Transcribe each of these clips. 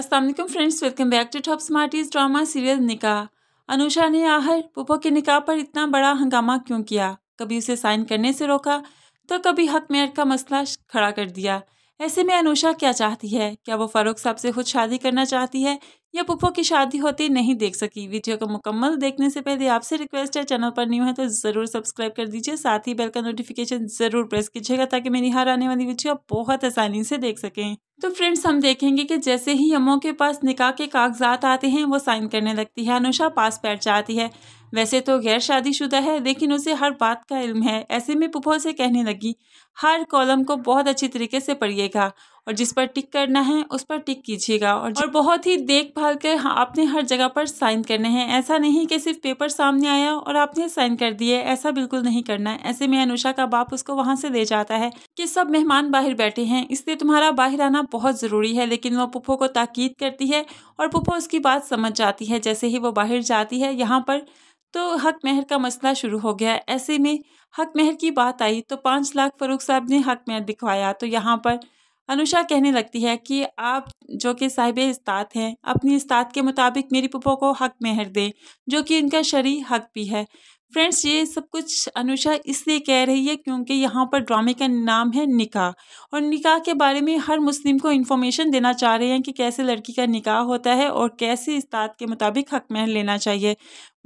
Aslam friends welcome back to top smarties drama serial Nikah Anusha ने आहर पुपो के निकाह पर इतना बड़ा हंगामा क्यों किया कभी उसे साइन करने से रोका तो कभी हक मेयर का मसला खड़ा कर दिया ऐसे में अनुषा क्या चाहती है क्या वो फ़ारूक साहब से खुद शादी करना चाहती है या पुप्पो की शादी होती नहीं देख सकी वीडियो को मुकम्मल देखने से पहले आपसे रिक्वेस्ट है चैनल पर न्यू है तो ज़रूर सब्सक्राइब कर दीजिए साथ ही बेल का नोटिफिकेशन ज़रूर प्रेस कीजिएगा ताकि मेरी हर आने वाली वीडियो बहुत आसानी से देख सकें तो फ्रेंड्स हम देखेंगे कि जैसे ही यमो के पास निकाह के कागजात आते हैं वो साइन करने लगती है अनुषा पास बैठ जाती है वैसे तो गैर शादीशुदा है लेकिन उसे हर बात का इल्म है ऐसे में पुपो से कहने लगी हर कॉलम को बहुत अच्छी तरीके से पढ़िएगा और जिस पर टिक करना है उस पर टिक कीजिएगा और, और बहुत ही देखभाल कर हाँ, आपने हर जगह पर साइन करने हैं ऐसा नहीं कि सिर्फ पेपर सामने आया और आपने साइन कर दिए ऐसा बिल्कुल नहीं करना है ऐसे में अनुषा का बाप उसको वहाँ से ले जाता है कि सब मेहमान बाहर बैठे हैं इसलिए तुम्हारा बाहर आना बहुत ज़रूरी है लेकिन वो पुप्पो को ताकीद करती है और पुप्पो उसकी बात समझ जाती है जैसे ही वो बाहर जाती है यहाँ पर तो हक मेहर का मसला शुरू हो गया ऐसे में हक मेहर की बात आई तो पाँच लाख फरूख साहब ने हक मेहर दिखवाया तो यहाँ पर अनुषा कहने लगती है कि आप जो कि साहिब इस्ताद हैं अपनी इस्ताद के मुताबिक मेरी पुप्पो को हक मेहर दें जो कि उनका शरी हक भी है फ्रेंड्स ये सब कुछ अनुषा इसलिए कह रही है क्योंकि यहाँ पर ड्रामे का नाम है निकाह और निकाह के बारे में हर मुस्लिम को इन्फॉर्मेशन देना चाह रहे हैं कि कैसे लड़की का निकाह होता है और कैसे इस्ताद के मुताबिक हक महर लेना चाहिए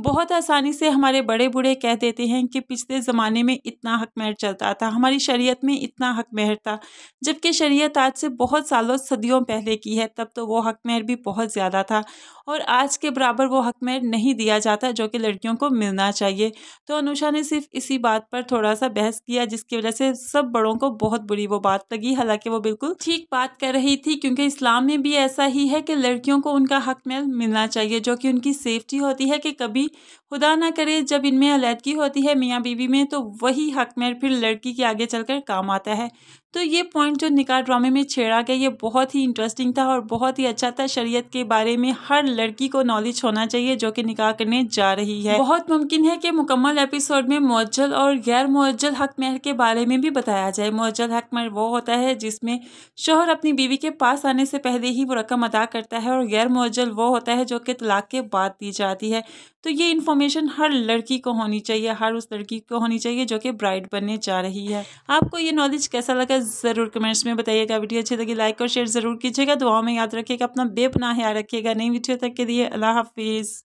बहुत आसानी से हमारे बड़े बूढ़े कह देते हैं कि पिछले ज़माने में इतना हक महर चलता था हमारी शरीयत में इतना हक महर था जबकि शरीयत आज से बहुत सालों सदियों पहले की है तब तो वो हक महर भी बहुत ज़्यादा था और आज के बराबर वो हक महर नहीं दिया जाता जो कि लड़कियों को मिलना चाहिए तो अनुषा ने सिर्फ इसी बात पर थोड़ा सा बहस किया जिसकी वजह से सब बड़ों को बहुत बुरी वो बात लगी हालाँकि वो बिल्कुल ठीक बात कर रही थी क्योंकि इस्लाम में भी ऐसा ही है कि लड़कियों को उनका हक महर मिलना चाहिए जो कि उनकी सेफ्टी होती है कि कभी होगी खुदा ना करे जब इनमें अलीहदगी होती है मियाँ बीवी में तो वही हक में फिर लड़की के आगे चलकर काम आता है तो ये पॉइंट जो निकाह ड्रामे में छेड़ा गया ये बहुत ही इंटरेस्टिंग था और बहुत ही अच्छा था शरीयत के बारे में हर लड़की को नॉलेज होना चाहिए जो कि निकाह करने जा रही है बहुत मुमकिन है कि मुकम्मल एपिसोड में मुअज्जल और गैर मुअज्जल हक महर के बारे में भी बताया जाए मुअज्जल हक महर वो होता है जिसमें शोहर अपनी बीवी के पास आने से पहले ही वो रकम अदा करता है और गैर मुअज्जल वो होता है जो कि तलाक के बाद दी जाती है तो ये इन्फॉर्मेशन हर लड़की को होनी चाहिए हर उस लड़की को होनी चाहिए जो कि ब्राइड बनने जा रही है आपको ये नॉलेज कैसा लगा ज़रूर कमेंट्स में बताइएगा वीडियो अच्छी लगी लाइक और शेयर ज़रूर कीजिएगा दुआओं में याद रखिएगा अपना बेपनाह याद रखिएगा नई वीडियो तक के लिए अल्लाह हाफिज़